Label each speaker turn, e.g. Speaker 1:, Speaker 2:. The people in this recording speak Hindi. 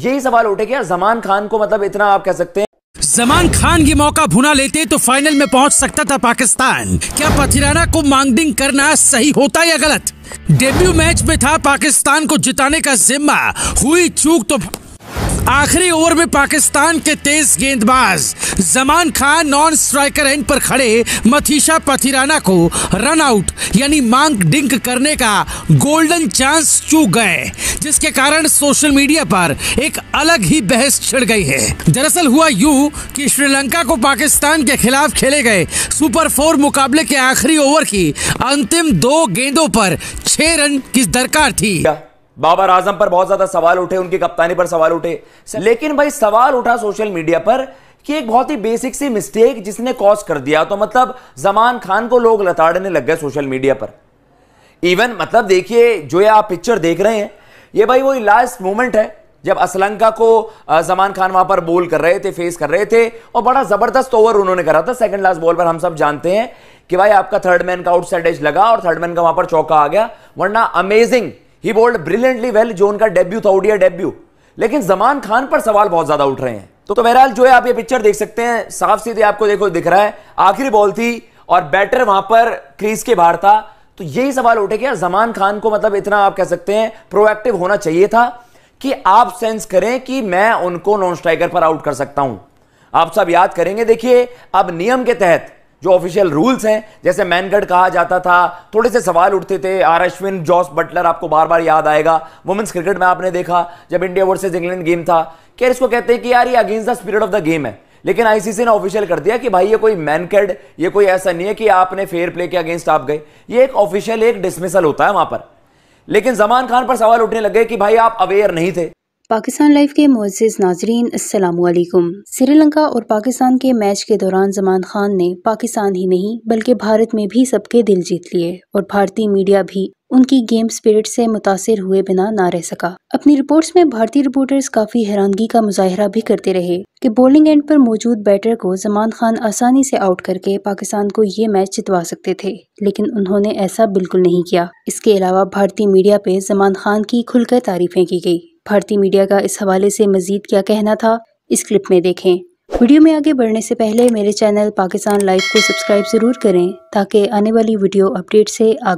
Speaker 1: यही सवाल उठे क्या जमान खान को मतलब इतना आप कह सकते हैं
Speaker 2: जमान खान ये मौका भुना लेते तो फाइनल में पहुंच सकता था पाकिस्तान क्या पथिराना को मांगडिंग करना सही होता या गलत डेब्यू मैच में था पाकिस्तान को जिताने का जिम्मा हुई चूक तो आखिरी ओवर में पाकिस्तान के तेज गेंदबाज Zaman Khan non striker end पर खड़े मथीशा पथिराना को रन आउट यानी मांग डिंक करने का गोल्डन चांस चूक गए जिसके कारण सोशल मीडिया पर एक अलग ही बहस छिड़ गई है दरअसल हुआ यू कि श्रीलंका को पाकिस्तान के खिलाफ खेले गए सुपर फोर मुकाबले के आखिरी ओवर की अंतिम दो गेंदों पर छह रन की दरकार थी
Speaker 1: बाबर आजम पर बहुत ज्यादा सवाल उठे उनकी कप्तानी पर सवाल उठे लेकिन भाई सवाल उठा सोशल मीडिया पर कि एक बहुत ही बेसिक सी मिस्टेक जिसने कॉज कर दिया तो मतलब जमान खान को लोग लताड़ने लग गए सोशल मीडिया पर इवन मतलब देखिए जो ये आप पिक्चर देख रहे हैं ये भाई वो लास्ट मोमेंट है जब असलंका को जमान खान वहां पर बोल कर रहे थे फेस कर रहे थे और बड़ा जबरदस्त ओवर उन्होंने करा था सेकंड लास्ट बॉल पर हम सब जानते हैं कि भाई आपका थर्ड मैन का आउटसाइड एज लगा और थर्ड मैन का वहां पर चौका आ गया वरना अमेजिंग ही बोल्ड ब्रिलियंटली वेल जो उनका डेब्यू था ओडिया डेब्यू लेकिन जमान खान पर सवाल बहुत ज्यादा उठ रहे हैं तो, तो बहरहाल जो है आप ये पिक्चर देख सकते हैं साफ सीधे आपको देखो दिख रहा है आखिरी बॉल थी और बैटर वहां पर क्रीज के बाहर था तो यही सवाल उठे कि जमान खान को मतलब इतना आप कह सकते हैं प्रोएक्टिव होना चाहिए था कि आप सेंस करें कि मैं उनको नॉन स्ट्राइकर पर आउट कर सकता हूं आप सब याद करेंगे देखिए अब नियम के तहत जो ऑफिशियल रूल्स हैं जैसे मैनगढ़ कहा जाता था थोड़े से सवाल उठते थे आर अश्विन जॉस बटलर आपको बार बार याद आएगा वुमेंस क्रिकेट में आपने देखा जब इंडिया वर्सेज इंग्लैंड गेम था क्या इसको कहते हैं कि यार ये against the spirit of the game है लेकिन आईसीसी ने ऑफिशियल कर दिया कि भाई ये कोई मैनकेड ये कोई ऐसा नहीं है कि आपने फेयर प्ले के अगेंस्ट आप गए ये एक ऑफिशियल एक डिसमिसल होता है वहां पर लेकिन जमान खान पर सवाल उठने लग गए कि भाई आप अवेयर नहीं थे
Speaker 3: पाकिस्तान लाइफ के मोजिज नाजरीन असलकुम श्रीलंका और पाकिस्तान के मैच के दौरान जमान खान ने पाकिस्तान ही नहीं बल्कि भारत में भी सबके दिल जीत लिए और भारतीय मीडिया भी उनकी गेम स्पिरिट से मुतासर हुए बिना ना रह सका अपनी रिपोर्ट्स में भारतीय रिपोर्टर्स काफ़ी हैरानगी का मुजाहरा भी करते रहे कि बॉलिंग एंड पर मौजूद बैटर को जमान खान आसानी से आउट करके पाकिस्तान को ये मैच जितवा सकते थे लेकिन उन्होंने ऐसा बिल्कुल नहीं किया इसके अलावा भारतीय मीडिया पे जमान खान की खुलकर तारीफें की गई भारतीय मीडिया का इस हवाले से मजीद क्या कहना था इस क्लिप में देखें वीडियो में आगे बढ़ने से पहले मेरे चैनल पाकिस्तान लाइव को सब्सक्राइब ज़रूर करें ताकि आने वाली वीडियो अपडेट से आग